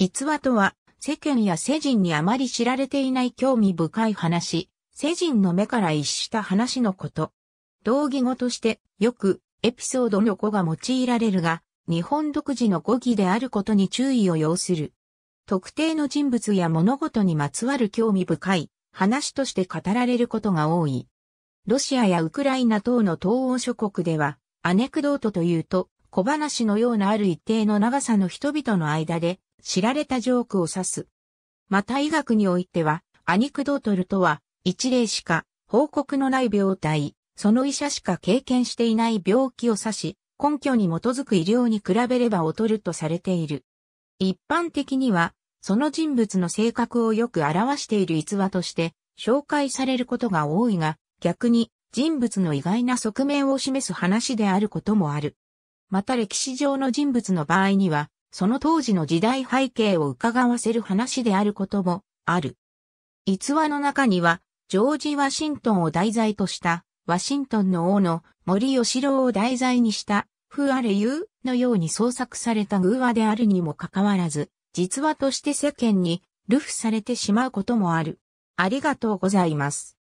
逸話とは、世間や世人にあまり知られていない興味深い話、世人の目から逸した話のこと。同義語として、よく、エピソードの語が用いられるが、日本独自の語義であることに注意を要する。特定の人物や物事にまつわる興味深い話として語られることが多い。ロシアやウクライナ等の東欧諸国では、アネクドートというと、小話のようなある一定の長さの人々の間で知られたジョークを指す。また医学においては、アニクドートルとは、一例しか報告のない病態、その医者しか経験していない病気を指し、根拠に基づく医療に比べれば劣るとされている。一般的には、その人物の性格をよく表している逸話として紹介されることが多いが、逆に人物の意外な側面を示す話であることもある。また歴史上の人物の場合には、その当時の時代背景を伺わせる話であることもある。逸話の中には、ジョージ・ワシントンを題材とした、ワシントンの王の森吉郎を題材にした、ふあれゆうのように創作された偶話であるにもかかわらず、実話として世間に流布されてしまうこともある。ありがとうございます。